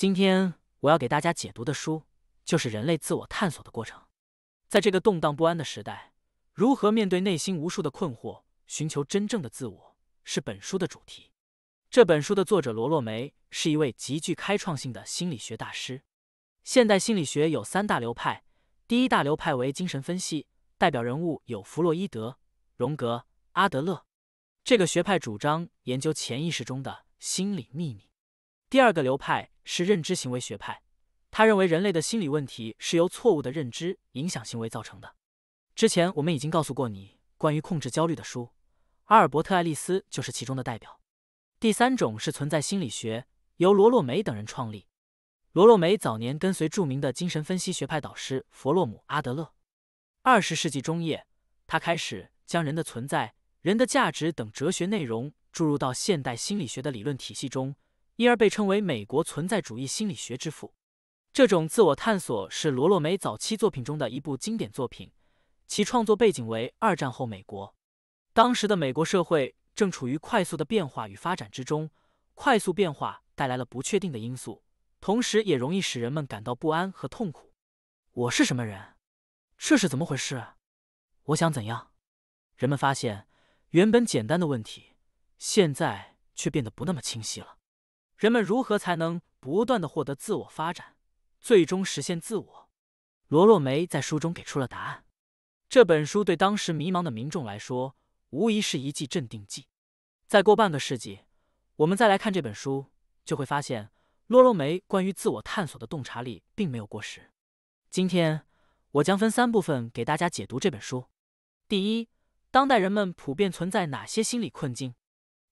今天我要给大家解读的书，就是人类自我探索的过程。在这个动荡不安的时代，如何面对内心无数的困惑，寻求真正的自我，是本书的主题。这本书的作者罗洛梅是一位极具开创性的心理学大师。现代心理学有三大流派，第一大流派为精神分析，代表人物有弗洛伊德、荣格、阿德勒。这个学派主张研究潜意识中的心理秘密。第二个流派。是认知行为学派，他认为人类的心理问题是由错误的认知影响行为造成的。之前我们已经告诉过你关于控制焦虑的书，阿尔伯特·爱丽丝就是其中的代表。第三种是存在心理学，由罗洛梅等人创立。罗洛梅早年跟随著名的精神分析学派导师弗洛姆·阿德勒。二十世纪中叶，他开始将人的存在、人的价值等哲学内容注入到现代心理学的理论体系中。因而被称为美国存在主义心理学之父。这种自我探索是罗洛梅早期作品中的一部经典作品。其创作背景为二战后美国，当时的美国社会正处于快速的变化与发展之中。快速变化带来了不确定的因素，同时也容易使人们感到不安和痛苦。我是什么人？这是怎么回事？我想怎样？人们发现，原本简单的问题，现在却变得不那么清晰了。人们如何才能不断的获得自我发展，最终实现自我？罗洛梅在书中给出了答案。这本书对当时迷茫的民众来说，无疑是一剂镇定剂。再过半个世纪，我们再来看这本书，就会发现罗洛梅关于自我探索的洞察力并没有过时。今天，我将分三部分给大家解读这本书。第一，当代人们普遍存在哪些心理困境？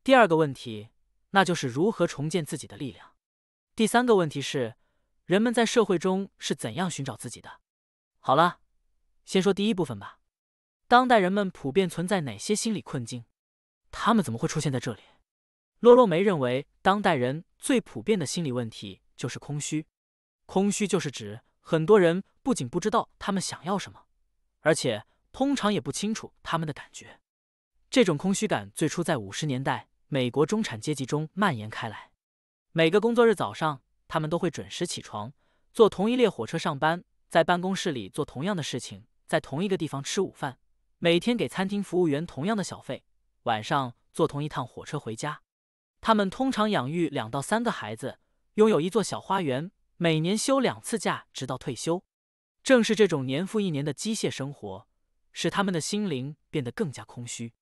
第二个问题。那就是如何重建自己的力量。第三个问题是，人们在社会中是怎样寻找自己的？好了，先说第一部分吧。当代人们普遍存在哪些心理困境？他们怎么会出现在这里？洛洛梅认为，当代人最普遍的心理问题就是空虚。空虚就是指很多人不仅不知道他们想要什么，而且通常也不清楚他们的感觉。这种空虚感最初在五十年代。美国中产阶级中蔓延开来。每个工作日早上，他们都会准时起床，坐同一列火车上班，在办公室里做同样的事情，在同一个地方吃午饭，每天给餐厅服务员同样的小费。晚上坐同一趟火车回家。他们通常养育两到三个孩子，拥有一座小花园，每年休两次假，直到退休。正是这种年复一年的机械生活，使他们的心灵变得更加空虚。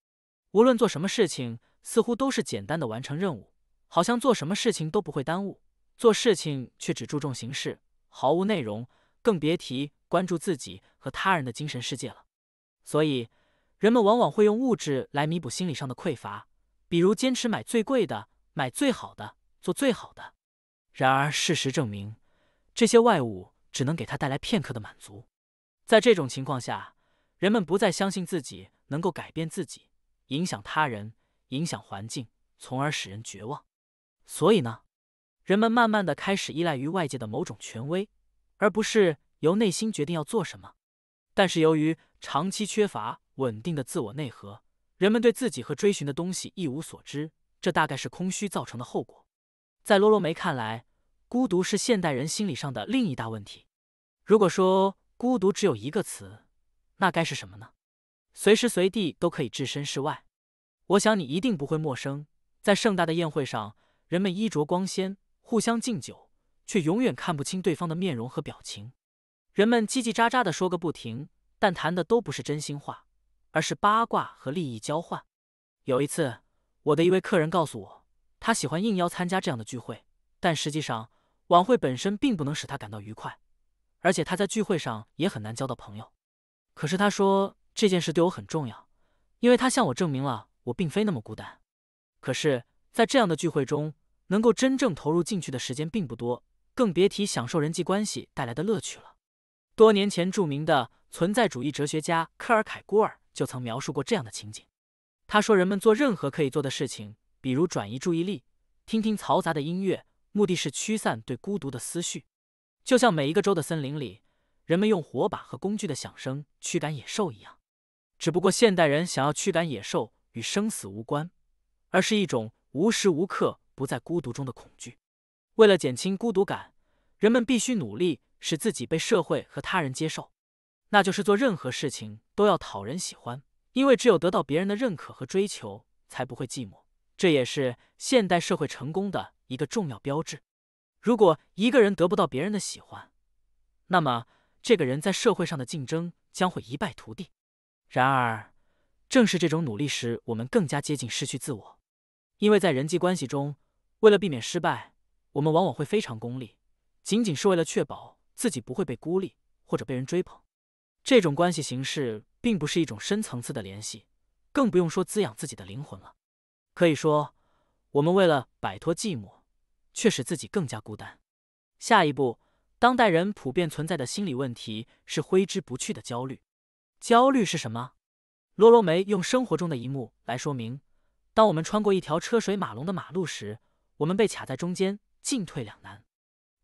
无论做什么事情。似乎都是简单的完成任务，好像做什么事情都不会耽误，做事情却只注重形式，毫无内容，更别提关注自己和他人的精神世界了。所以，人们往往会用物质来弥补心理上的匮乏，比如坚持买最贵的，买最好的，做最好的。然而，事实证明，这些外物只能给他带来片刻的满足。在这种情况下，人们不再相信自己能够改变自己，影响他人。影响环境，从而使人绝望。所以呢，人们慢慢的开始依赖于外界的某种权威，而不是由内心决定要做什么。但是由于长期缺乏稳定的自我内核，人们对自己和追寻的东西一无所知，这大概是空虚造成的后果。在罗罗梅看来，孤独是现代人心理上的另一大问题。如果说孤独只有一个词，那该是什么呢？随时随地都可以置身事外。我想你一定不会陌生，在盛大的宴会上，人们衣着光鲜，互相敬酒，却永远看不清对方的面容和表情。人们叽叽喳喳地说个不停，但谈的都不是真心话，而是八卦和利益交换。有一次，我的一位客人告诉我，他喜欢应邀参加这样的聚会，但实际上晚会本身并不能使他感到愉快，而且他在聚会上也很难交到朋友。可是他说这件事对我很重要，因为他向我证明了。我并非那么孤单，可是，在这样的聚会中，能够真正投入进去的时间并不多，更别提享受人际关系带来的乐趣了。多年前，著名的存在主义哲学家科尔凯郭尔就曾描述过这样的情景。他说，人们做任何可以做的事情，比如转移注意力、听听嘈杂的音乐，目的是驱散对孤独的思绪，就像每一个州的森林里，人们用火把和工具的响声驱赶野兽一样。只不过，现代人想要驱赶野兽。与生死无关，而是一种无时无刻不在孤独中的恐惧。为了减轻孤独感，人们必须努力使自己被社会和他人接受，那就是做任何事情都要讨人喜欢，因为只有得到别人的认可和追求，才不会寂寞。这也是现代社会成功的一个重要标志。如果一个人得不到别人的喜欢，那么这个人在社会上的竞争将会一败涂地。然而，正是这种努力使我们更加接近失去自我，因为在人际关系中，为了避免失败，我们往往会非常功利，仅仅是为了确保自己不会被孤立或者被人追捧。这种关系形式并不是一种深层次的联系，更不用说滋养自己的灵魂了。可以说，我们为了摆脱寂寞，却使自己更加孤单。下一步，当代人普遍存在的心理问题是挥之不去的焦虑。焦虑是什么？罗罗梅用生活中的一幕来说明：当我们穿过一条车水马龙的马路时，我们被卡在中间，进退两难，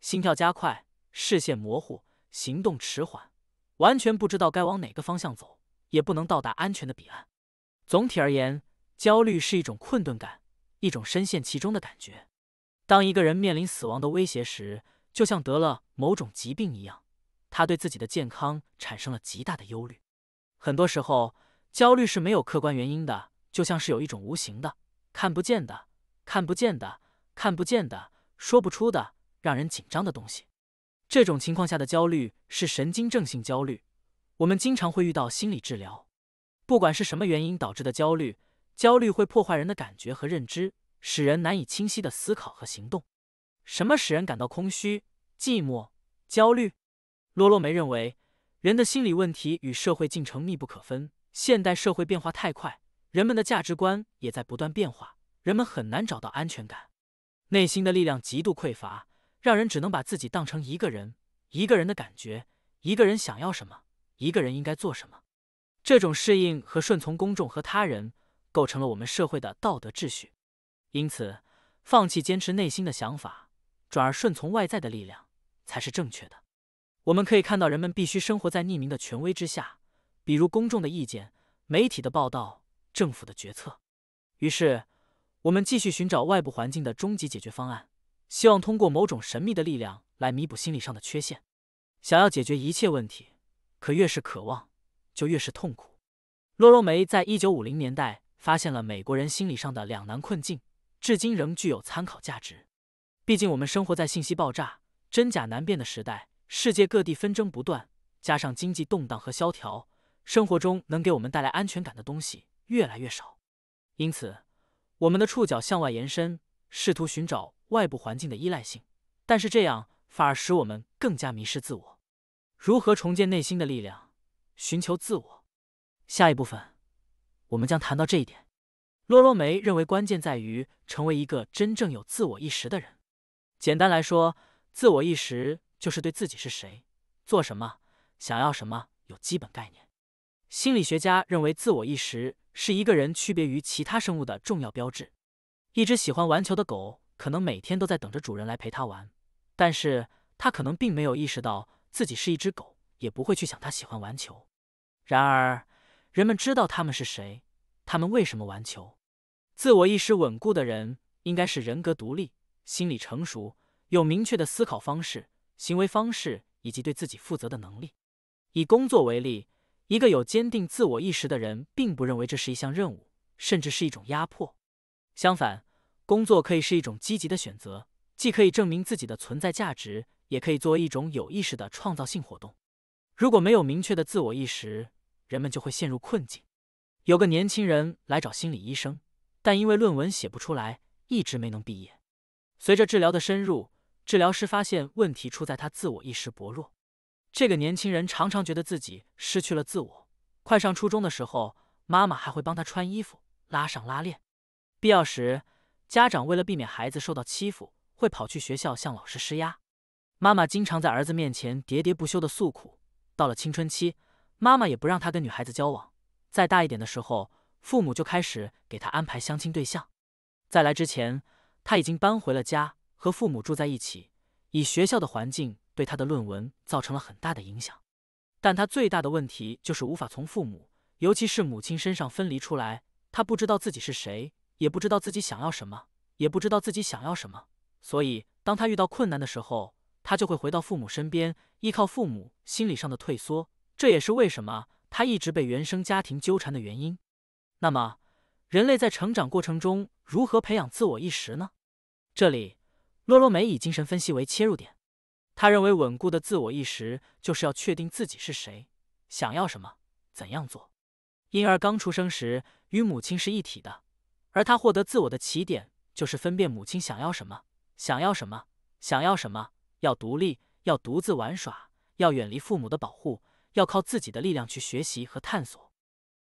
心跳加快，视线模糊，行动迟缓，完全不知道该往哪个方向走，也不能到达安全的彼岸。总体而言，焦虑是一种困顿感，一种深陷其中的感觉。当一个人面临死亡的威胁时，就像得了某种疾病一样，他对自己的健康产生了极大的忧虑。很多时候，焦虑是没有客观原因的，就像是有一种无形的、看不见的、看不见的、看不见的、说不出的，让人紧张的东西。这种情况下的焦虑是神经症性焦虑，我们经常会遇到心理治疗。不管是什么原因导致的焦虑，焦虑会破坏人的感觉和认知，使人难以清晰的思考和行动。什么使人感到空虚、寂寞、焦虑？罗洛梅认为，人的心理问题与社会进程密不可分。现代社会变化太快，人们的价值观也在不断变化，人们很难找到安全感，内心的力量极度匮乏，让人只能把自己当成一个人，一个人的感觉，一个人想要什么，一个人应该做什么。这种适应和顺从公众和他人，构成了我们社会的道德秩序。因此，放弃坚持内心的想法，转而顺从外在的力量，才是正确的。我们可以看到，人们必须生活在匿名的权威之下。比如公众的意见、媒体的报道、政府的决策。于是，我们继续寻找外部环境的终极解决方案，希望通过某种神秘的力量来弥补心理上的缺陷，想要解决一切问题。可越是渴望，就越是痛苦。洛洛梅在一九五零年代发现了美国人心理上的两难困境，至今仍具有参考价值。毕竟，我们生活在信息爆炸、真假难辨的时代，世界各地纷争不断，加上经济动荡和萧条。生活中能给我们带来安全感的东西越来越少，因此我们的触角向外延伸，试图寻找外部环境的依赖性，但是这样反而使我们更加迷失自我。如何重建内心的力量，寻求自我？下一部分我们将谈到这一点。洛洛梅认为，关键在于成为一个真正有自我意识的人。简单来说，自我意识就是对自己是谁、做什么、想要什么有基本概念。心理学家认为，自我意识是一个人区别于其他生物的重要标志。一只喜欢玩球的狗可能每天都在等着主人来陪它玩，但是它可能并没有意识到自己是一只狗，也不会去想它喜欢玩球。然而，人们知道它们是谁，它们为什么玩球。自我意识稳固的人应该是人格独立、心理成熟、有明确的思考方式、行为方式以及对自己负责的能力。以工作为例。一个有坚定自我意识的人，并不认为这是一项任务，甚至是一种压迫。相反，工作可以是一种积极的选择，既可以证明自己的存在价值，也可以作为一种有意识的创造性活动。如果没有明确的自我意识，人们就会陷入困境。有个年轻人来找心理医生，但因为论文写不出来，一直没能毕业。随着治疗的深入，治疗师发现问题出在他自我意识薄弱。这个年轻人常常觉得自己失去了自我。快上初中的时候，妈妈还会帮他穿衣服、拉上拉链。必要时，家长为了避免孩子受到欺负，会跑去学校向老师施压。妈妈经常在儿子面前喋喋不休的诉苦。到了青春期，妈妈也不让他跟女孩子交往。再大一点的时候，父母就开始给他安排相亲对象。在来之前，他已经搬回了家，和父母住在一起，以学校的环境。对他的论文造成了很大的影响，但他最大的问题就是无法从父母，尤其是母亲身上分离出来。他不知道自己是谁，也不知道自己想要什么，也不知道自己想要什么。所以，当他遇到困难的时候，他就会回到父母身边，依靠父母。心理上的退缩，这也是为什么他一直被原生家庭纠缠的原因。那么，人类在成长过程中如何培养自我意识呢？这里，洛洛梅以精神分析为切入点。他认为稳固的自我意识就是要确定自己是谁，想要什么，怎样做。婴儿刚出生时与母亲是一体的，而他获得自我的起点就是分辨母亲想要什么，想要什么，想要什么。要独立，要独自玩耍，要远离父母的保护，要靠自己的力量去学习和探索。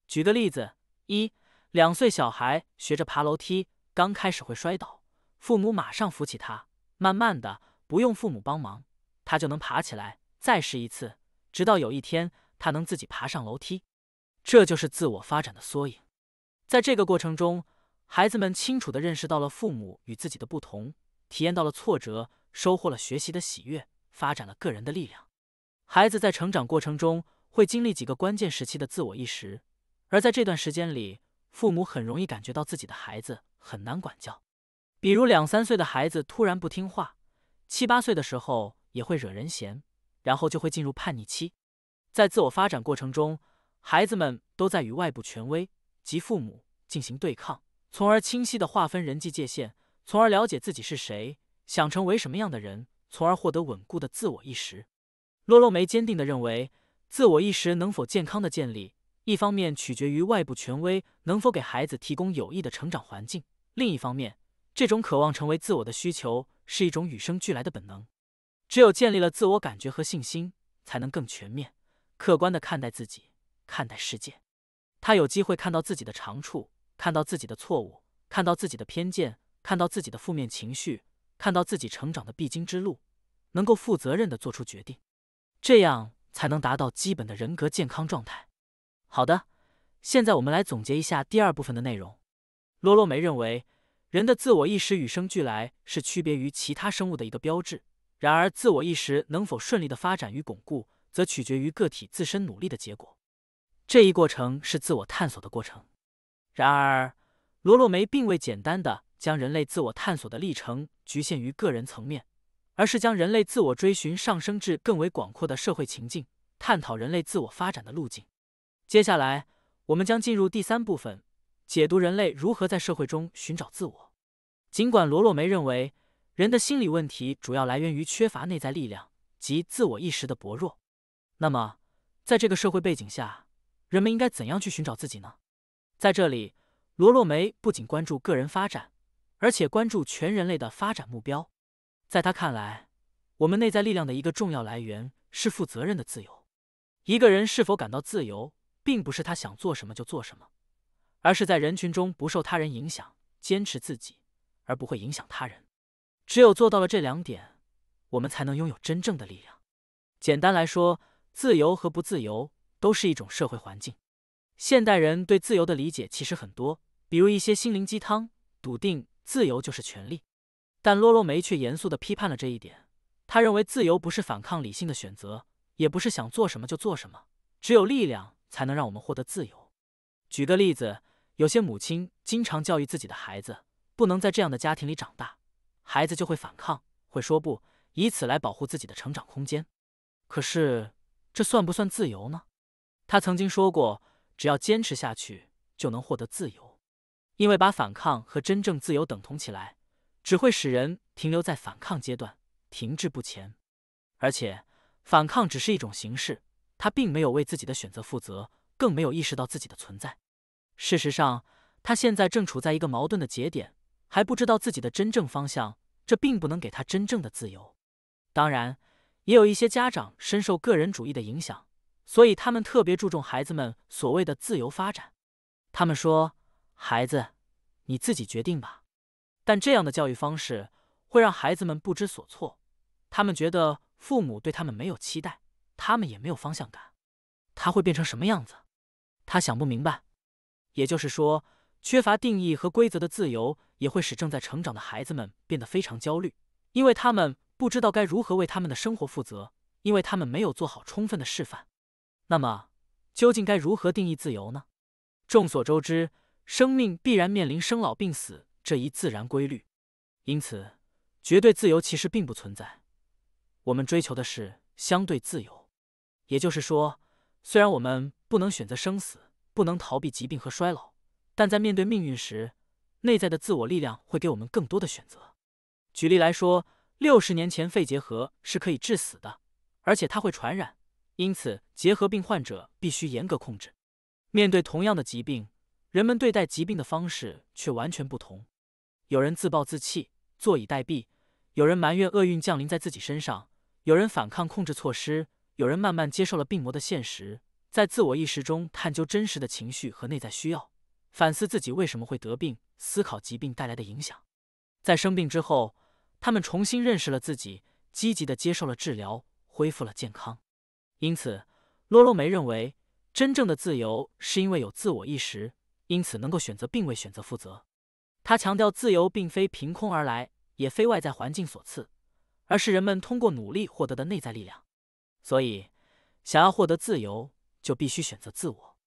举个例子，一两岁小孩学着爬楼梯，刚开始会摔倒，父母马上扶起他，慢慢的不用父母帮忙。他就能爬起来，再试一次，直到有一天他能自己爬上楼梯。这就是自我发展的缩影。在这个过程中，孩子们清楚地认识到了父母与自己的不同，体验到了挫折，收获了学习的喜悦，发展了个人的力量。孩子在成长过程中会经历几个关键时期的自我意识，而在这段时间里，父母很容易感觉到自己的孩子很难管教。比如两三岁的孩子突然不听话，七八岁的时候。也会惹人嫌，然后就会进入叛逆期。在自我发展过程中，孩子们都在与外部权威及父母进行对抗，从而清晰的划分人际界限，从而了解自己是谁，想成为什么样的人，从而获得稳固的自我意识。洛洛梅坚定的认为，自我意识能否健康的建立，一方面取决于外部权威能否给孩子提供有益的成长环境，另一方面，这种渴望成为自我的需求是一种与生俱来的本能。只有建立了自我感觉和信心，才能更全面、客观地看待自己、看待世界。他有机会看到自己的长处，看到自己的错误，看到自己的偏见，看到自己的负面情绪，看到自己成长的必经之路，能够负责任地做出决定。这样才能达到基本的人格健康状态。好的，现在我们来总结一下第二部分的内容。罗洛梅认为，人的自我意识与生俱来，是区别于其他生物的一个标志。然而，自我意识能否顺利的发展与巩固，则取决于个体自身努力的结果。这一过程是自我探索的过程。然而，罗洛梅并未简单的将人类自我探索的历程局限于个人层面，而是将人类自我追寻上升至更为广阔的社会情境，探讨人类自我发展的路径。接下来，我们将进入第三部分，解读人类如何在社会中寻找自我。尽管罗洛梅认为，人的心理问题主要来源于缺乏内在力量及自我意识的薄弱。那么，在这个社会背景下，人们应该怎样去寻找自己呢？在这里，罗洛梅不仅关注个人发展，而且关注全人类的发展目标。在他看来，我们内在力量的一个重要来源是负责任的自由。一个人是否感到自由，并不是他想做什么就做什么，而是在人群中不受他人影响，坚持自己，而不会影响他人。只有做到了这两点，我们才能拥有真正的力量。简单来说，自由和不自由都是一种社会环境。现代人对自由的理解其实很多，比如一些心灵鸡汤，笃定自由就是权利。但洛洛梅却严肃地批判了这一点。他认为，自由不是反抗理性的选择，也不是想做什么就做什么。只有力量才能让我们获得自由。举个例子，有些母亲经常教育自己的孩子，不能在这样的家庭里长大。孩子就会反抗，会说不，以此来保护自己的成长空间。可是，这算不算自由呢？他曾经说过，只要坚持下去，就能获得自由。因为把反抗和真正自由等同起来，只会使人停留在反抗阶段，停滞不前。而且，反抗只是一种形式，他并没有为自己的选择负责，更没有意识到自己的存在。事实上，他现在正处在一个矛盾的节点。还不知道自己的真正方向，这并不能给他真正的自由。当然，也有一些家长深受个人主义的影响，所以他们特别注重孩子们所谓的自由发展。他们说：“孩子，你自己决定吧。”但这样的教育方式会让孩子们不知所措。他们觉得父母对他们没有期待，他们也没有方向感。他会变成什么样子？他想不明白。也就是说。缺乏定义和规则的自由，也会使正在成长的孩子们变得非常焦虑，因为他们不知道该如何为他们的生活负责，因为他们没有做好充分的示范。那么，究竟该如何定义自由呢？众所周知，生命必然面临生老病死这一自然规律，因此，绝对自由其实并不存在。我们追求的是相对自由，也就是说，虽然我们不能选择生死，不能逃避疾病和衰老。但在面对命运时，内在的自我力量会给我们更多的选择。举例来说，六十年前肺结核是可以致死的，而且它会传染，因此结核病患者必须严格控制。面对同样的疾病，人们对待疾病的方式却完全不同。有人自暴自弃，坐以待毙；有人埋怨厄运降临在自己身上；有人反抗控制措施；有人慢慢接受了病魔的现实，在自我意识中探究真实的情绪和内在需要。反思自己为什么会得病，思考疾病带来的影响，在生病之后，他们重新认识了自己，积极的接受了治疗，恢复了健康。因此，罗洛梅认为，真正的自由是因为有自我意识，因此能够选择，并为选择负责。他强调，自由并非凭空而来，也非外在环境所赐，而是人们通过努力获得的内在力量。所以，想要获得自由，就必须选择自我。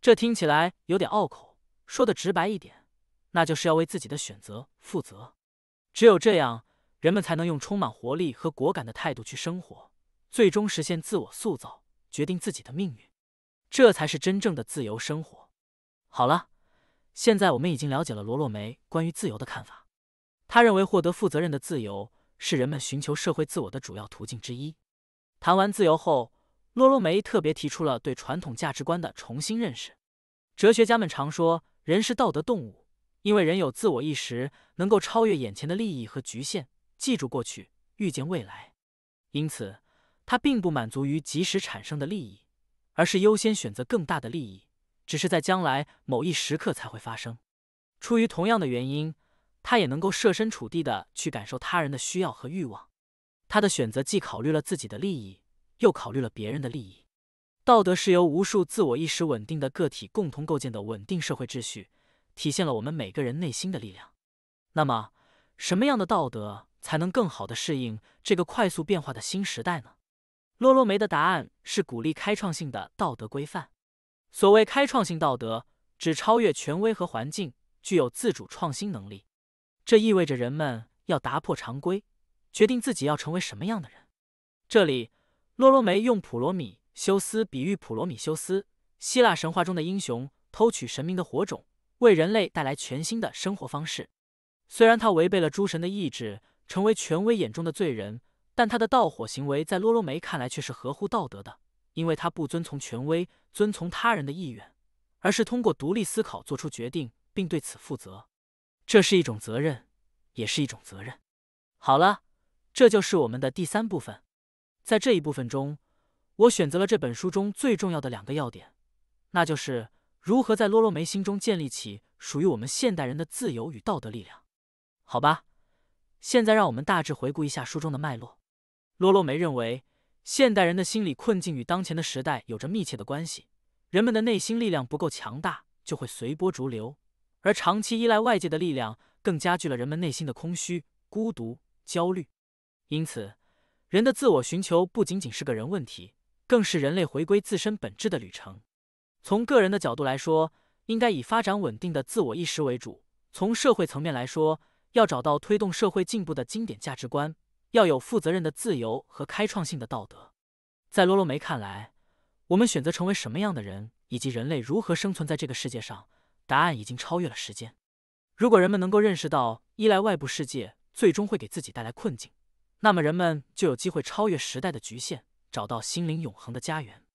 这听起来有点拗口。说的直白一点，那就是要为自己的选择负责。只有这样，人们才能用充满活力和果敢的态度去生活，最终实现自我塑造，决定自己的命运。这才是真正的自由生活。好了，现在我们已经了解了罗洛梅关于自由的看法。他认为，获得负责任的自由是人们寻求社会自我的主要途径之一。谈完自由后，罗洛梅特别提出了对传统价值观的重新认识。哲学家们常说。人是道德动物，因为人有自我意识，能够超越眼前的利益和局限，记住过去，预见未来。因此，他并不满足于即时产生的利益，而是优先选择更大的利益，只是在将来某一时刻才会发生。出于同样的原因，他也能够设身处地的去感受他人的需要和欲望。他的选择既考虑了自己的利益，又考虑了别人的利益。道德是由无数自我意识稳定的个体共同构建的稳定社会秩序，体现了我们每个人内心的力量。那么，什么样的道德才能更好的适应这个快速变化的新时代呢？洛洛梅的答案是鼓励开创性的道德规范。所谓开创性道德，只超越权威和环境，具有自主创新能力。这意味着人们要打破常规，决定自己要成为什么样的人。这里，洛洛梅用普罗米。修斯比喻普罗米修斯，希腊神话中的英雄偷取神明的火种，为人类带来全新的生活方式。虽然他违背了诸神的意志，成为权威眼中的罪人，但他的盗火行为在洛洛梅看来却是合乎道德的，因为他不遵从权威，遵从他人的意愿，而是通过独立思考做出决定，并对此负责。这是一种责任，也是一种责任。好了，这就是我们的第三部分，在这一部分中。我选择了这本书中最重要的两个要点，那就是如何在洛洛梅心中建立起属于我们现代人的自由与道德力量。好吧，现在让我们大致回顾一下书中的脉络。洛洛梅认为，现代人的心理困境与当前的时代有着密切的关系。人们的内心力量不够强大，就会随波逐流；而长期依赖外界的力量，更加剧了人们内心的空虚、孤独、焦虑。因此，人的自我寻求不仅仅是个人问题。更是人类回归自身本质的旅程。从个人的角度来说，应该以发展稳定的自我意识为主；从社会层面来说，要找到推动社会进步的经典价值观，要有负责任的自由和开创性的道德。在罗洛梅看来，我们选择成为什么样的人，以及人类如何生存在这个世界上，答案已经超越了时间。如果人们能够认识到依赖外部世界最终会给自己带来困境，那么人们就有机会超越时代的局限。找到心灵永恒的家园，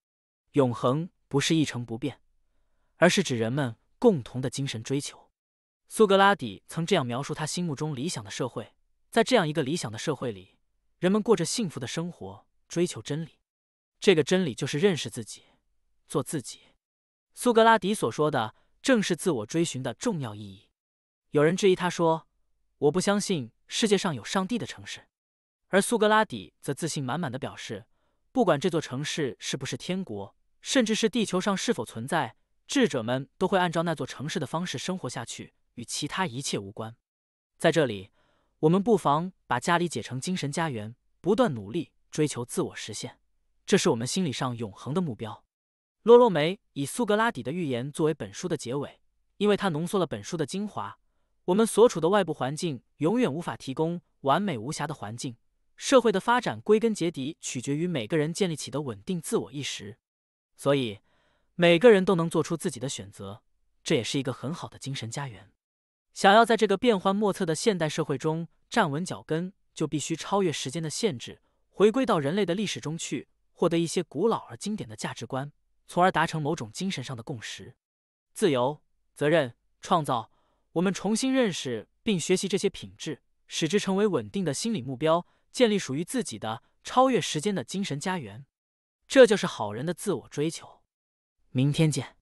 永恒不是一成不变，而是指人们共同的精神追求。苏格拉底曾这样描述他心目中理想的社会：在这样一个理想的社会里，人们过着幸福的生活，追求真理。这个真理就是认识自己，做自己。苏格拉底所说的正是自我追寻的重要意义。有人质疑他说：“我不相信世界上有上帝的城市。”而苏格拉底则自信满满的表示。不管这座城市是不是天国，甚至是地球上是否存在，智者们都会按照那座城市的方式生活下去，与其他一切无关。在这里，我们不妨把家理解成精神家园，不断努力追求自我实现，这是我们心理上永恒的目标。洛洛梅以苏格拉底的预言作为本书的结尾，因为它浓缩了本书的精华。我们所处的外部环境永远无法提供完美无瑕的环境。社会的发展归根结底取决于每个人建立起的稳定自我意识，所以每个人都能做出自己的选择，这也是一个很好的精神家园。想要在这个变幻莫测的现代社会中站稳脚跟，就必须超越时间的限制，回归到人类的历史中去，获得一些古老而经典的价值观，从而达成某种精神上的共识。自由、责任、创造，我们重新认识并学习这些品质，使之成为稳定的心理目标。建立属于自己的超越时间的精神家园，这就是好人的自我追求。明天见。